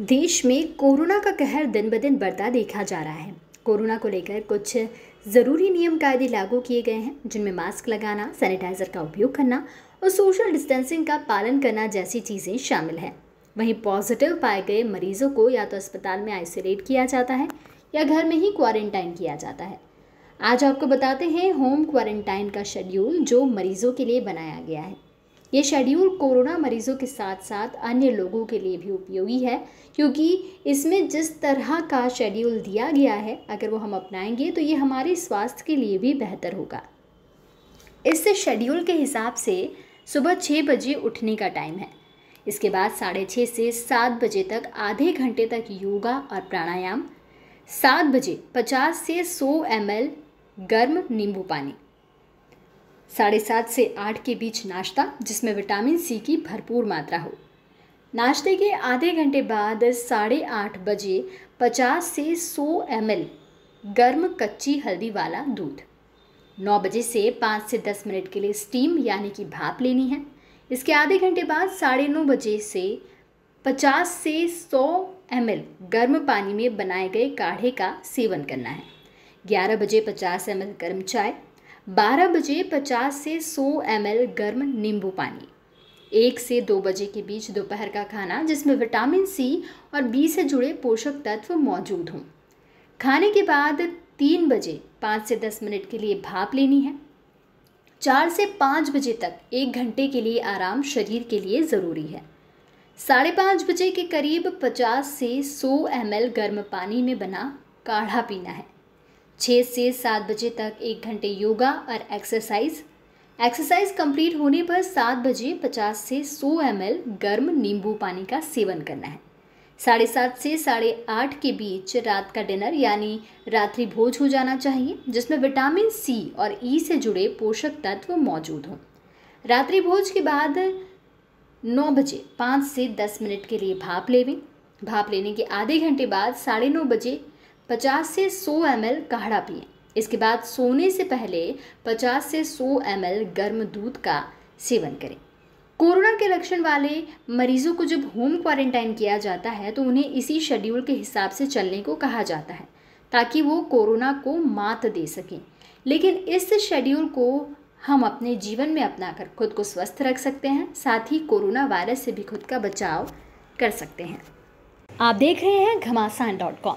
देश में कोरोना का कहर दिन ब दिन बढ़ता देखा जा रहा है कोरोना को लेकर कुछ ज़रूरी नियम कायदे लागू किए गए हैं जिनमें मास्क लगाना सैनिटाइज़र का उपयोग करना और सोशल डिस्टेंसिंग का पालन करना जैसी चीज़ें शामिल हैं वहीं पॉजिटिव पाए गए मरीजों को या तो अस्पताल में आइसोलेट किया जाता है या घर में ही क्वारंटाइन किया जाता है आज आपको बताते हैं होम क्वारंटाइन का शेड्यूल जो मरीजों के लिए बनाया गया है ये शेड्यूल कोरोना मरीज़ों के साथ साथ अन्य लोगों के लिए भी उपयोगी है क्योंकि इसमें जिस तरह का शेड्यूल दिया गया है अगर वो हम अपनाएंगे तो ये हमारे स्वास्थ्य के लिए भी बेहतर होगा इस शेड्यूल के हिसाब से सुबह छः बजे उठने का टाइम है इसके बाद साढ़े छः से सात बजे तक आधे घंटे तक योगा और प्राणायाम सात बजे पचास से सौ एम गर्म नींबू पानी साढ़े सात से आठ के बीच नाश्ता जिसमें विटामिन सी की भरपूर मात्रा हो नाश्ते के आधे घंटे बाद साढ़े आठ बजे पचास से सौ एम गर्म कच्ची हल्दी वाला दूध नौ बजे से पाँच से दस मिनट के लिए स्टीम यानी कि भाप लेनी है इसके आधे घंटे बाद साढ़े नौ बजे से पचास से सौ एम गर्म पानी में बनाए गए काढ़े का सेवन करना है ग्यारह बजे पचास एम गर्म चाय 12 बजे 50 से 100 एम गर्म नींबू पानी एक से दो बजे के बीच दोपहर का खाना जिसमें विटामिन सी और बी से जुड़े पोषक तत्व मौजूद हों खाने के बाद तीन बजे पाँच से दस मिनट के लिए भाप लेनी है चार से पाँच बजे तक एक घंटे के लिए आराम शरीर के लिए ज़रूरी है साढ़े पाँच बजे के करीब पचास से सौ एम गर्म पानी में बना काढ़ा पीना है छः से सात बजे तक एक घंटे योगा और एक्सरसाइज एक्सरसाइज कंप्लीट होने पर सात बजे पचास से सौ एम गर्म नींबू पानी का सेवन करना है साढ़े सात से साढ़े आठ के बीच रात का डिनर यानी रात्रि भोज हो जाना चाहिए जिसमें विटामिन सी और ई से जुड़े पोषक तत्व मौजूद हों रात्रि भोज के बाद नौ बजे पाँच से दस मिनट के लिए भाप लेवें भाप लेने के आधे घंटे बाद साढ़े नौ बजे 50 से 100 एम काढ़ा पिए इसके बाद सोने से पहले 50 से 100 एम गर्म दूध का सेवन करें कोरोना के लक्षण वाले मरीजों को जब होम क्वारंटाइन किया जाता है तो उन्हें इसी शेड्यूल के हिसाब से चलने को कहा जाता है ताकि वो कोरोना को मात दे सकें लेकिन इस शेड्यूल को हम अपने जीवन में अपनाकर खुद को स्वस्थ रख सकते हैं साथ ही कोरोना वायरस से भी खुद का बचाव कर सकते हैं आप देख रहे हैं घमासान डॉट कॉम